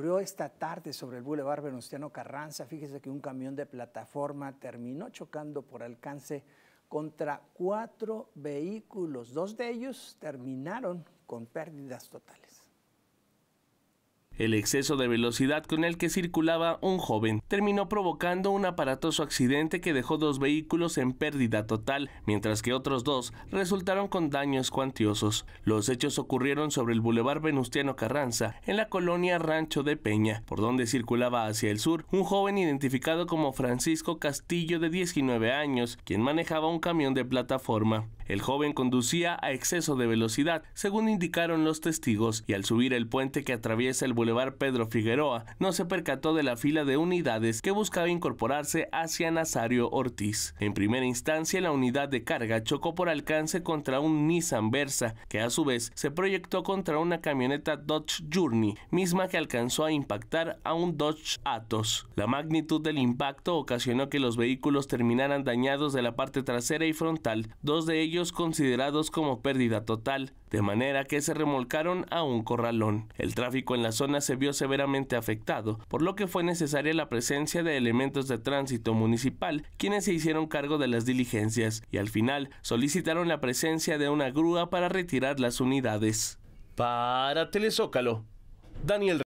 ocurrió esta tarde sobre el Boulevard Venustiano Carranza. Fíjese que un camión de plataforma terminó chocando por alcance contra cuatro vehículos. Dos de ellos terminaron con pérdidas totales. El exceso de velocidad con el que circulaba un joven terminó provocando un aparatoso accidente que dejó dos vehículos en pérdida total, mientras que otros dos resultaron con daños cuantiosos. Los hechos ocurrieron sobre el Boulevard Venustiano Carranza, en la colonia Rancho de Peña, por donde circulaba hacia el sur un joven identificado como Francisco Castillo de 19 años, quien manejaba un camión de plataforma. El joven conducía a exceso de velocidad, según indicaron los testigos, y al subir el puente que atraviesa el Boulevard Pedro Figueroa, no se percató de la fila de unidades que buscaba incorporarse hacia Nazario Ortiz. En primera instancia, la unidad de carga chocó por alcance contra un Nissan Versa, que a su vez se proyectó contra una camioneta Dodge Journey, misma que alcanzó a impactar a un Dodge Atos. La magnitud del impacto ocasionó que los vehículos terminaran dañados de la parte trasera y frontal, dos de ellos considerados como pérdida total, de manera que se remolcaron a un corralón. El tráfico en la zona se vio severamente afectado, por lo que fue necesaria la presencia de elementos de tránsito municipal, quienes se hicieron cargo de las diligencias y al final solicitaron la presencia de una grúa para retirar las unidades. Para Telezócalo, Daniel